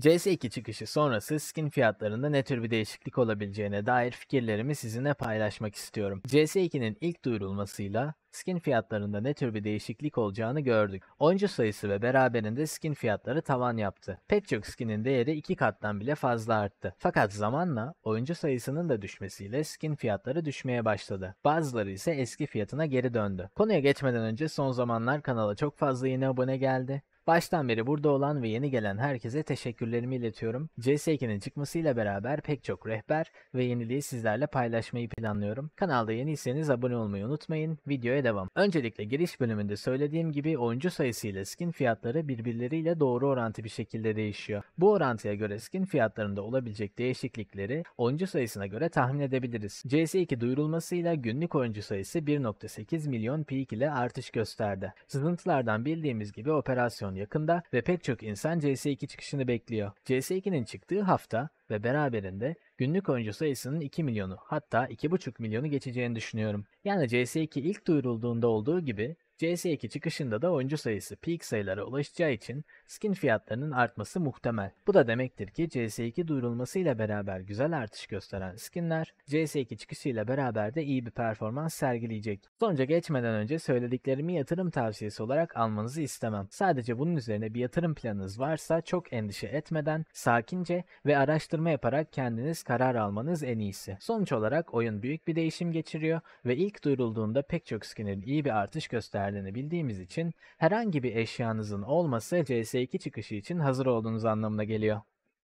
CS2 çıkışı sonrası skin fiyatlarında ne tür bir değişiklik olabileceğine dair fikirlerimi sizinle paylaşmak istiyorum. CS2'nin ilk duyurulmasıyla skin fiyatlarında ne tür bir değişiklik olacağını gördük. Oyuncu sayısı ve beraberinde skin fiyatları tavan yaptı. Pek çok skinin değeri iki kattan bile fazla arttı. Fakat zamanla oyuncu sayısının da düşmesiyle skin fiyatları düşmeye başladı. Bazıları ise eski fiyatına geri döndü. Konuya geçmeden önce son zamanlar kanala çok fazla yeni abone geldi. Baştan beri burada olan ve yeni gelen herkese teşekkürlerimi iletiyorum. CS2'nin çıkmasıyla beraber pek çok rehber ve yeniliği sizlerle paylaşmayı planlıyorum. Kanalda yeniyseniz abone olmayı unutmayın. Videoya devam. Öncelikle giriş bölümünde söylediğim gibi oyuncu sayısı ile skin fiyatları birbirleriyle doğru orantı bir şekilde değişiyor. Bu orantıya göre skin fiyatlarında olabilecek değişiklikleri oyuncu sayısına göre tahmin edebiliriz. CS2 duyurulmasıyla günlük oyuncu sayısı 1.8 milyon peak ile artış gösterdi. Sızıntılardan bildiğimiz gibi operasyon yakında ve pek çok insan CS2 çıkışını bekliyor. CS2'nin çıktığı hafta ve beraberinde günlük oyuncu sayısının 2 milyonu hatta 2,5 milyonu geçeceğini düşünüyorum. Yani CS2 ilk duyurulduğunda olduğu gibi CS2 çıkışında da oyuncu sayısı peak sayılara ulaşacağı için skin fiyatlarının artması muhtemel. Bu da demektir ki CS2 duyurulmasıyla beraber güzel artış gösteren skinler CS2 çıkışıyla beraber de iyi bir performans sergileyecek. Sonuca geçmeden önce söylediklerimi yatırım tavsiyesi olarak almanızı istemem. Sadece bunun üzerine bir yatırım planınız varsa çok endişe etmeden, sakince ve araştırma yaparak kendiniz karar almanız en iyisi. Sonuç olarak oyun büyük bir değişim geçiriyor ve ilk duyurulduğunda pek çok skinin iyi bir artış gösterdi miktarlarını bildiğimiz için herhangi bir eşyanızın olması CS2 çıkışı için hazır olduğunuz anlamına geliyor.